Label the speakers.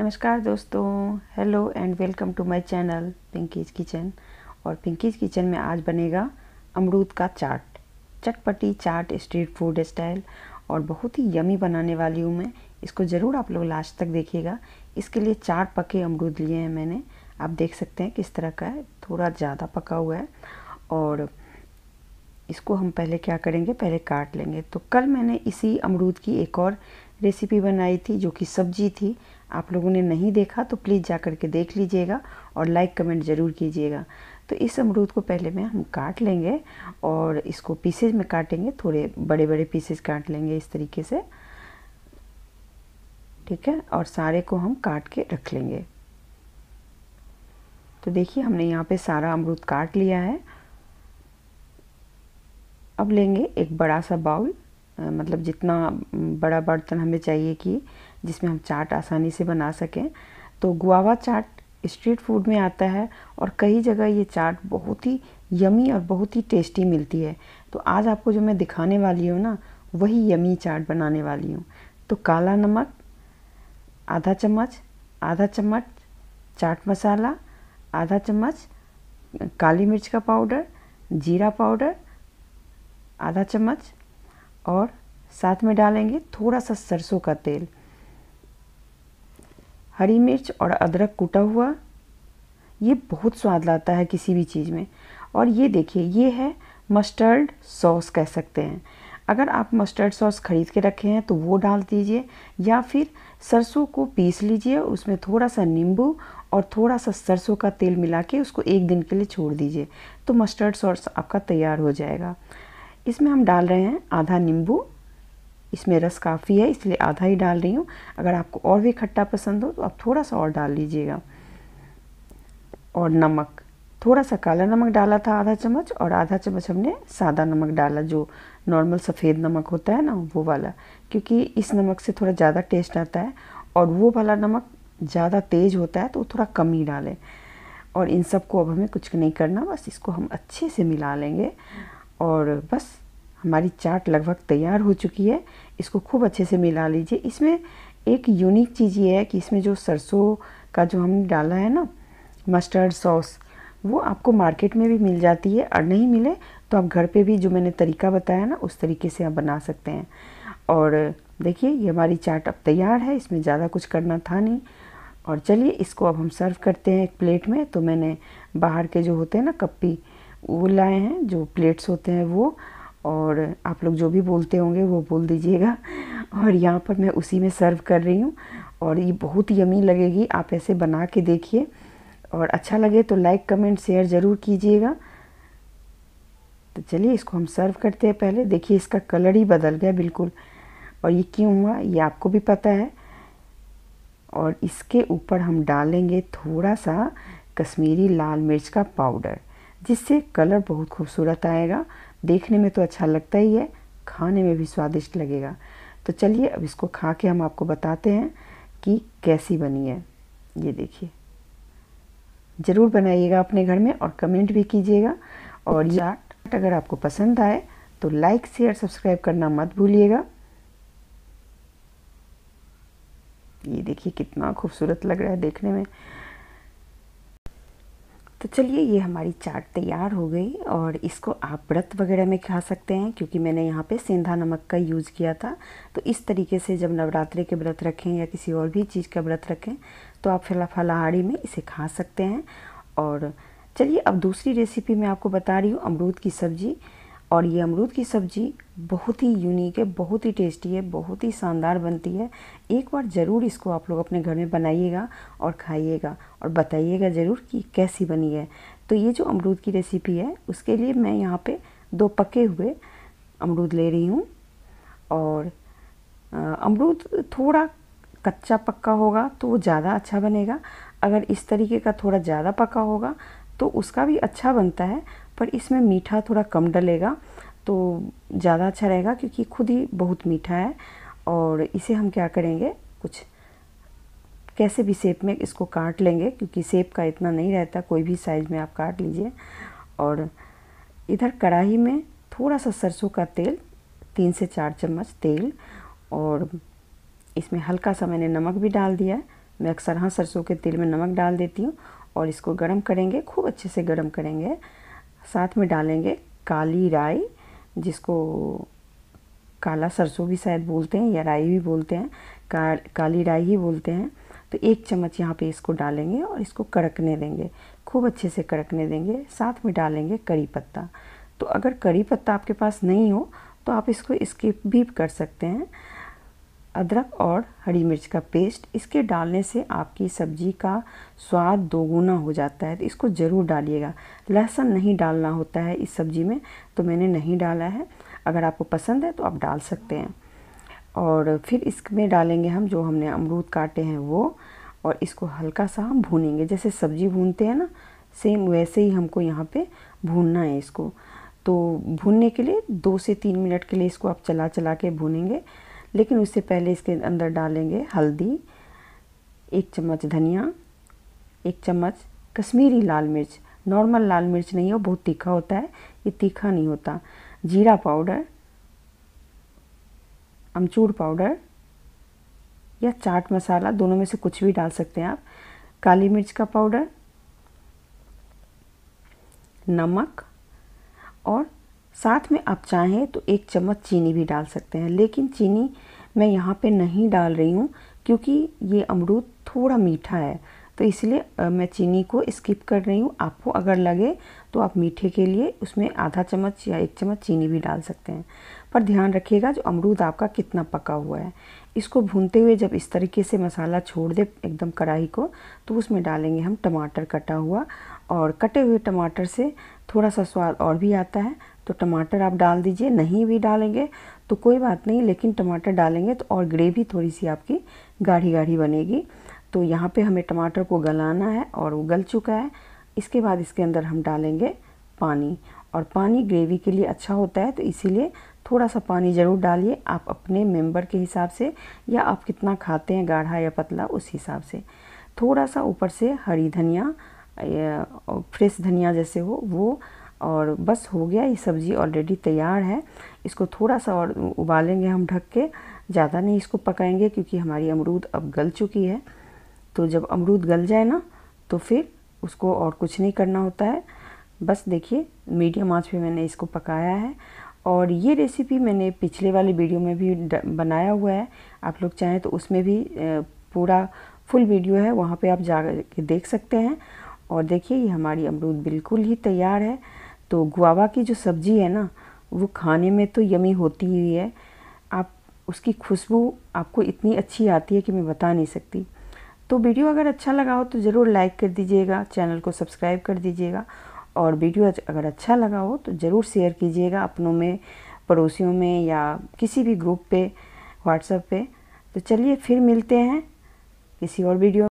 Speaker 1: नमस्कार दोस्तों hello and welcome to my channel Pinky's kitchen और पिंकीज किचन में आज बनेगा अमरूद का चाट चटपटी चाट स्ट्रीट फूड स्टाइल और बहुत ही यमी बनाने वाली हूँ मैं इसको ज़रूर आप लोग लास्ट तक देखिएगा इसके लिए चार पके अमरूद लिए हैं मैंने आप देख सकते हैं किस तरह का है थोड़ा ज़्यादा पका हुआ है और इसको हम पहले क्या करेंगे पहले काट लेंगे तो कल मैंने इसी अमरूद की एक और रेसिपी बनाई थी जो कि सब्जी थी आप लोगों ने नहीं देखा तो प्लीज़ जा कर के देख लीजिएगा और लाइक कमेंट ज़रूर कीजिएगा तो इस अमरूद को पहले में हम काट लेंगे और इसको पीसेज में काटेंगे थोड़े बड़े बड़े पीसेज काट लेंगे इस तरीके से ठीक है और सारे को हम काट के रख लेंगे तो देखिए हमने यहाँ पे सारा अमरूद काट लिया है अब लेंगे एक बड़ा सा बाउल मतलब जितना बड़ा बर्तन हमें चाहिए कि जिसमें हम चाट आसानी से बना सकें तो गुआवा चाट स्ट्रीट फूड में आता है और कई जगह ये चाट बहुत ही यमी और बहुत ही टेस्टी मिलती है तो आज आपको जो मैं दिखाने वाली हूँ ना वही यमी चाट बनाने वाली हूँ तो काला नमक आधा चम्मच आधा चम्मच चाट मसाला आधा चम्मच काली मिर्च का पाउडर जीरा पाउडर आधा चम्मच और साथ में डालेंगे थोड़ा सा सरसों का तेल हरी मिर्च और अदरक कूटा हुआ ये बहुत स्वाद लाता है किसी भी चीज़ में और ये देखिए ये है मस्टर्ड सॉस कह सकते हैं अगर आप मस्टर्ड सॉस ख़रीद के रखे हैं तो वो डाल दीजिए या फिर सरसों को पीस लीजिए उसमें थोड़ा सा नींबू और थोड़ा सा सरसों का तेल मिला के उसको एक दिन के लिए छोड़ दीजिए तो मस्टर्ड सॉस आपका तैयार हो जाएगा इसमें हम डाल रहे हैं आधा नींबू इसमें रस काफ़ी है इसलिए आधा ही डाल रही हूँ अगर आपको और भी खट्टा पसंद हो तो आप थोड़ा सा और डाल लीजिएगा और नमक थोड़ा सा काला नमक डाला था आधा चम्मच और आधा चम्मच हमने सादा नमक डाला जो नॉर्मल सफ़ेद नमक होता है ना वो वाला क्योंकि इस नमक से थोड़ा ज़्यादा टेस्ट आता है और वो वाला नमक ज़्यादा तेज़ होता है तो थोड़ा कम ही डालें और इन सबको अब हमें कुछ नहीं करना बस इसको हम अच्छे से मिला लेंगे और बस हमारी चाट लगभग तैयार हो चुकी है इसको खूब अच्छे से मिला लीजिए इसमें एक यूनिक चीज़ ये है कि इसमें जो सरसों का जो हमने डाला है ना मस्टर्ड सॉस वो आपको मार्केट में भी मिल जाती है और नहीं मिले तो आप घर पे भी जो मैंने तरीका बताया ना उस तरीके से आप बना सकते हैं और देखिए ये हमारी चाट अब तैयार है इसमें ज़्यादा कुछ करना था नहीं और चलिए इसको अब हम सर्व करते हैं एक प्लेट में तो मैंने बाहर के जो होते हैं ना कप्पी वो लाए हैं जो प्लेट्स होते हैं वो और आप लोग जो भी बोलते होंगे वो बोल दीजिएगा और यहाँ पर मैं उसी में सर्व कर रही हूँ और ये बहुत यमी लगेगी आप ऐसे बना के देखिए और अच्छा लगे तो लाइक कमेंट शेयर ज़रूर कीजिएगा तो चलिए इसको हम सर्व करते हैं पहले देखिए इसका कलर ही बदल गया बिल्कुल और ये क्यों हुआ ये आपको भी पता है और इसके ऊपर हम डालेंगे थोड़ा सा कश्मीरी लाल मिर्च का पाउडर जिससे कलर बहुत खूबसूरत आएगा देखने में तो अच्छा लगता ही है खाने में भी स्वादिष्ट लगेगा तो चलिए अब इसको खा के हम आपको बताते हैं कि कैसी बनी है ये देखिए ज़रूर बनाइएगा अपने घर में और कमेंट भी कीजिएगा और ये अगर आपको पसंद आए तो लाइक शेयर सब्सक्राइब करना मत भूलिएगा ये देखिए कितना खूबसूरत लग रहा है देखने में तो चलिए ये हमारी चाट तैयार हो गई और इसको आप व्रत वगैरह में खा सकते हैं क्योंकि मैंने यहाँ पे सेंधा नमक का यूज़ किया था तो इस तरीके से जब नवरात्रि के व्रत रखें या किसी और भी चीज़ का व्रत रखें तो आप फला फलाहारी में इसे खा सकते हैं और चलिए अब दूसरी रेसिपी मैं आपको बता रही हूँ अमरूद की सब्ज़ी और ये अमरूद की सब्ज़ी बहुत ही यूनिक है बहुत ही टेस्टी है बहुत ही शानदार बनती है एक बार ज़रूर इसको आप लोग अपने घर में बनाइएगा और खाइएगा और बताइएगा ज़रूर कि कैसी बनी है तो ये जो अमरूद की रेसिपी है उसके लिए मैं यहाँ पे दो पके हुए अमरूद ले रही हूँ और अमरूद थोड़ा कच्चा पक्का होगा तो वो ज़्यादा अच्छा बनेगा अगर इस तरीके का थोड़ा ज़्यादा पका होगा तो उसका भी अच्छा बनता है पर इसमें मीठा थोड़ा कम डलेगा तो ज़्यादा अच्छा रहेगा क्योंकि खुद ही बहुत मीठा है और इसे हम क्या करेंगे कुछ कैसे भी सेप में इसको काट लेंगे क्योंकि सेप का इतना नहीं रहता कोई भी साइज़ में आप काट लीजिए और इधर कढ़ाई में थोड़ा सा सरसों का तेल तीन से चार चम्मच तेल और इसमें हल्का सा मैंने नमक भी डाल दिया है मैं अक्सर हाँ सरसों के तेल में नमक डाल देती हूँ और इसको गर्म करेंगे खूब अच्छे से गर्म करेंगे साथ में डालेंगे काली राई जिसको काला सरसों भी शायद बोलते हैं या राई भी बोलते हैं का, काली राई ही बोलते हैं तो एक चम्मच यहाँ पे इसको डालेंगे और इसको कड़कने देंगे खूब अच्छे से कड़कने देंगे साथ में डालेंगे करी पत्ता तो अगर करी पत्ता आपके पास नहीं हो तो आप इसको स्किप भी कर सकते हैं अदरक और हरी मिर्च का पेस्ट इसके डालने से आपकी सब्ज़ी का स्वाद दोगुना हो जाता है तो इसको ज़रूर डालिएगा लहसुन नहीं डालना होता है इस सब्ज़ी में तो मैंने नहीं डाला है अगर आपको पसंद है तो आप डाल सकते हैं और फिर इसमें डालेंगे हम जो हमने अमरूद काटे हैं वो और इसको हल्का सा हम भूनेंगे जैसे सब्ज़ी भूनते हैं ना सेम वैसे ही हमको यहाँ पे भूनना है इसको तो भूनने के लिए दो से तीन मिनट के लिए इसको आप चला चला के भूनेंगे लेकिन उससे पहले इसके अंदर डालेंगे हल्दी एक चम्मच धनिया एक चम्मच कश्मीरी लाल मिर्च नॉर्मल लाल मिर्च नहीं हो बहुत तीखा होता है ये तीखा नहीं होता जीरा पाउडर अमचूर पाउडर या चाट मसाला दोनों में से कुछ भी डाल सकते हैं आप काली मिर्च का पाउडर नमक और साथ में आप चाहें तो एक चम्मच चीनी भी डाल सकते हैं लेकिन चीनी मैं यहाँ पे नहीं डाल रही हूँ क्योंकि ये अमरूद थोड़ा मीठा है तो इसलिए मैं चीनी को स्किप कर रही हूँ आपको अगर लगे तो आप मीठे के लिए उसमें आधा चम्मच या एक चम्मच चीनी भी डाल सकते हैं पर ध्यान रखिएगा जो अमरूद आपका कितना पका हुआ है इसको भूनते हुए जब इस तरीके से मसाला छोड़ दे एकदम कढ़ाई को तो उसमें डालेंगे हम टमाटर कटा हुआ और कटे हुए टमाटर से थोड़ा सा स्वाद और भी आता है तो टमाटर आप डाल दीजिए नहीं भी डालेंगे तो कोई बात नहीं लेकिन टमाटर डालेंगे तो और ग्रेवी थोड़ी सी आपकी गाढ़ी गाढ़ी बनेगी तो यहाँ पे हमें टमाटर को गलाना है और वो गल चुका है इसके बाद इसके अंदर हम डालेंगे पानी और पानी ग्रेवी के लिए अच्छा होता है तो इसीलिए थोड़ा सा पानी ज़रूर डालिए आप अपने मेम्बर के हिसाब से या आप कितना खाते हैं गाढ़ा या पतला उस हिसाब से थोड़ा सा ऊपर से हरी धनिया फ्रेश धनिया जैसे हो वो और बस हो गया ये सब्ज़ी ऑलरेडी तैयार है इसको थोड़ा सा और उबालेंगे हम ढक के ज़्यादा नहीं इसको पकाएंगे क्योंकि हमारी अमरूद अब गल चुकी है तो जब अमरूद गल जाए ना तो फिर उसको और कुछ नहीं करना होता है बस देखिए मीडियम आंच पे मैंने इसको पकाया है और ये रेसिपी मैंने पिछले वाले वीडियो में भी बनाया हुआ है आप लोग चाहें तो उसमें भी पूरा फुल वीडियो है वहाँ पे आप जा के देख सकते हैं और देखिए ये हमारी अमरूद बिल्कुल ही तैयार है तो गुआवा की जो सब्ज़ी है ना वो खाने में तो यमी होती ही है आप उसकी खुशबू आपको इतनी अच्छी आती है कि मैं बता नहीं सकती तो वीडियो अगर अच्छा लगा हो तो ज़रूर लाइक कर दीजिएगा चैनल को सब्सक्राइब कर दीजिएगा और वीडियो अगर अच्छा लगा हो तो ज़रूर शेयर कीजिएगा अपनों में पड़ोसियों में या किसी भी ग्रुप पे व्हाट्सएप पे तो चलिए फिर मिलते हैं किसी और वीडियो